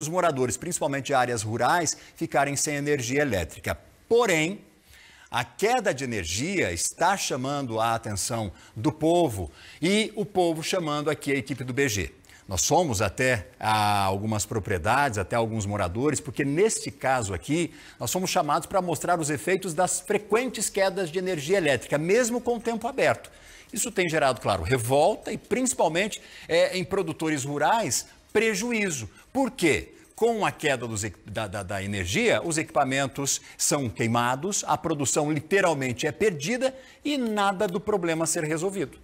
os moradores, principalmente de áreas rurais, ficarem sem energia elétrica. Porém, a queda de energia está chamando a atenção do povo e o povo chamando aqui a equipe do BG. Nós somos até ah, algumas propriedades, até alguns moradores, porque neste caso aqui, nós somos chamados para mostrar os efeitos das frequentes quedas de energia elétrica, mesmo com o tempo aberto. Isso tem gerado, claro, revolta e principalmente é, em produtores rurais prejuízo. Por quê? Com a queda dos, da, da, da energia, os equipamentos são queimados, a produção literalmente é perdida e nada do problema ser resolvido.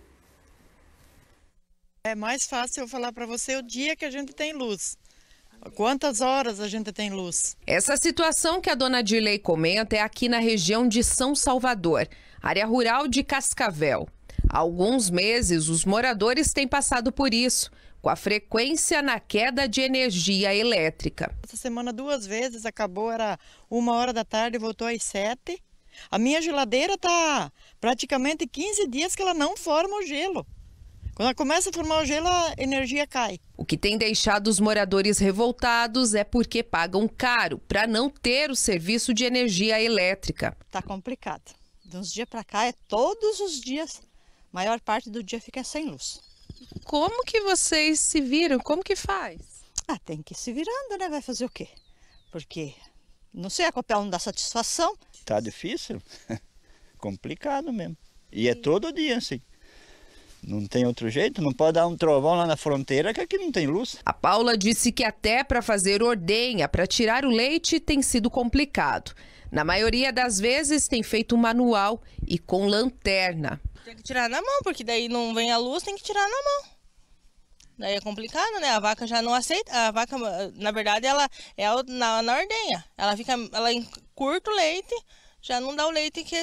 É mais fácil eu falar para você o dia que a gente tem luz. Quantas horas a gente tem luz? Essa situação que a dona Dilei comenta é aqui na região de São Salvador, área rural de Cascavel. Há alguns meses, os moradores têm passado por isso, com a frequência na queda de energia elétrica. Essa semana duas vezes acabou, era uma hora da tarde, voltou às sete. A minha geladeira está praticamente 15 dias que ela não forma o gelo. Quando ela começa a formar o gelo, a energia cai. O que tem deixado os moradores revoltados é porque pagam caro para não ter o serviço de energia elétrica. Está complicado. De uns dias para cá é todos os dias, maior parte do dia fica sem luz. Como que vocês se viram? Como que faz? Ah, tem que ir se virando, né? Vai fazer o quê? Porque, não sei, a Copel não dá satisfação. Tá difícil, complicado mesmo. E é todo dia assim. Não tem outro jeito, não pode dar um trovão lá na fronteira que aqui não tem luz. A Paula disse que até para fazer ordenha, para tirar o leite, tem sido complicado. Na maioria das vezes tem feito manual e com lanterna. Tem que tirar na mão, porque daí não vem a luz, tem que tirar na mão. Daí é complicado, né? A vaca já não aceita. A vaca, na verdade, ela é na, na ordenha. Ela fica, ela encurta o leite, já não dá o leite que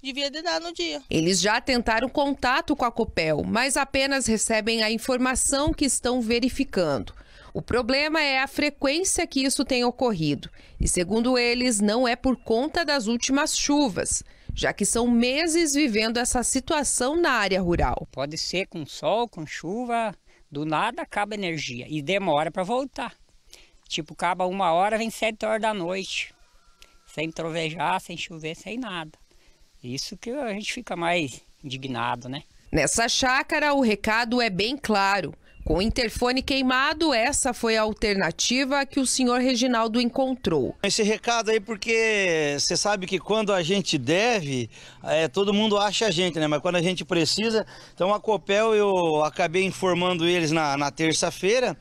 devia de dar no dia. Eles já tentaram contato com a Copel, mas apenas recebem a informação que estão verificando. O problema é a frequência que isso tem ocorrido. E segundo eles, não é por conta das últimas chuvas já que são meses vivendo essa situação na área rural. Pode ser com sol, com chuva, do nada acaba energia e demora para voltar. Tipo, acaba uma hora, vem sete horas da noite, sem trovejar, sem chover, sem nada. Isso que a gente fica mais indignado, né? Nessa chácara, o recado é bem claro. Com o interfone queimado, essa foi a alternativa que o senhor Reginaldo encontrou. Esse recado aí, porque você sabe que quando a gente deve, é, todo mundo acha a gente, né? Mas quando a gente precisa. Então a Copel, eu acabei informando eles na, na terça-feira.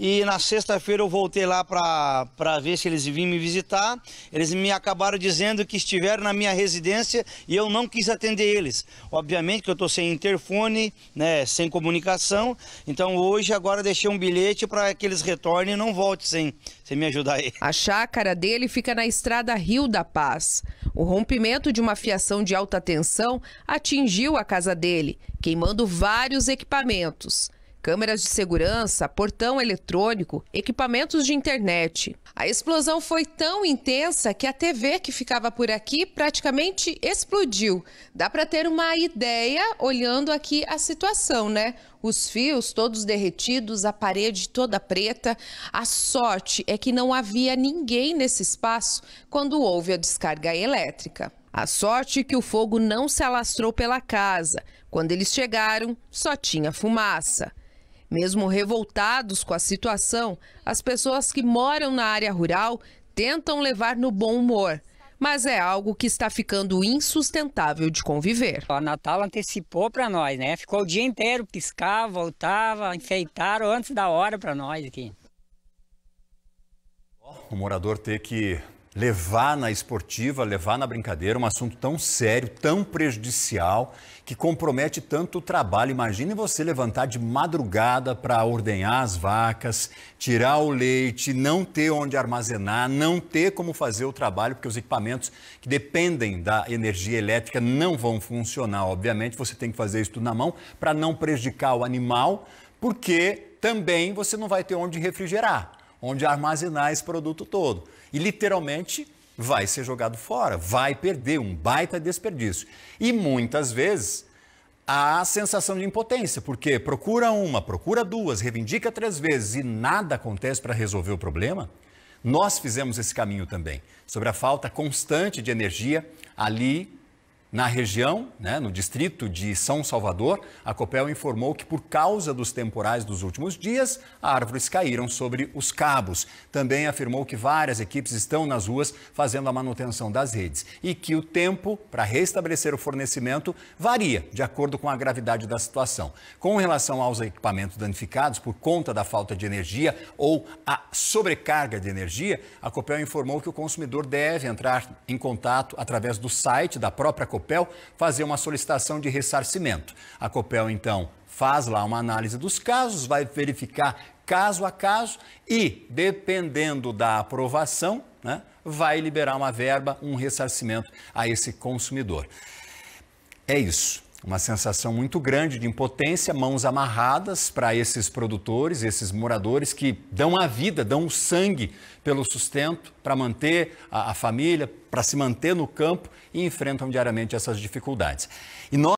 E na sexta-feira eu voltei lá para ver se eles vinham me visitar. Eles me acabaram dizendo que estiveram na minha residência e eu não quis atender eles. Obviamente que eu estou sem interfone, né, sem comunicação. Então hoje agora deixei um bilhete para que eles retornem e não voltem sem, sem me ajudar aí. A chácara dele fica na estrada Rio da Paz. O rompimento de uma fiação de alta tensão atingiu a casa dele, queimando vários equipamentos câmeras de segurança, portão eletrônico, equipamentos de internet. A explosão foi tão intensa que a TV que ficava por aqui praticamente explodiu. Dá para ter uma ideia olhando aqui a situação, né? Os fios todos derretidos, a parede toda preta. A sorte é que não havia ninguém nesse espaço quando houve a descarga elétrica. A sorte é que o fogo não se alastrou pela casa. Quando eles chegaram, só tinha fumaça. Mesmo revoltados com a situação, as pessoas que moram na área rural tentam levar no bom humor, mas é algo que está ficando insustentável de conviver. A Natal antecipou para nós, né? Ficou o dia inteiro, piscava, voltava, enfeitaram antes da hora para nós aqui. O morador ter que levar na esportiva, levar na brincadeira um assunto tão sério, tão prejudicial, que compromete tanto o trabalho. Imagine você levantar de madrugada para ordenhar as vacas, tirar o leite, não ter onde armazenar, não ter como fazer o trabalho, porque os equipamentos que dependem da energia elétrica não vão funcionar. Obviamente, você tem que fazer isso tudo na mão para não prejudicar o animal, porque também você não vai ter onde refrigerar onde armazenar esse produto todo. E literalmente vai ser jogado fora, vai perder um baita desperdício. E muitas vezes a sensação de impotência, porque procura uma, procura duas, reivindica três vezes e nada acontece para resolver o problema. Nós fizemos esse caminho também, sobre a falta constante de energia ali na região, né, no distrito de São Salvador, a Copel informou que, por causa dos temporais dos últimos dias, árvores caíram sobre os cabos. Também afirmou que várias equipes estão nas ruas fazendo a manutenção das redes e que o tempo para restabelecer o fornecimento varia de acordo com a gravidade da situação. Com relação aos equipamentos danificados por conta da falta de energia ou a sobrecarga de energia, a Copel informou que o consumidor deve entrar em contato através do site da própria Copel Copel fazer uma solicitação de ressarcimento. A Copel, então, faz lá uma análise dos casos, vai verificar caso a caso e, dependendo da aprovação, né, vai liberar uma verba, um ressarcimento a esse consumidor. É isso. Uma sensação muito grande de impotência, mãos amarradas para esses produtores, esses moradores que dão a vida, dão o sangue pelo sustento, para manter a, a família, para se manter no campo e enfrentam diariamente essas dificuldades. E nós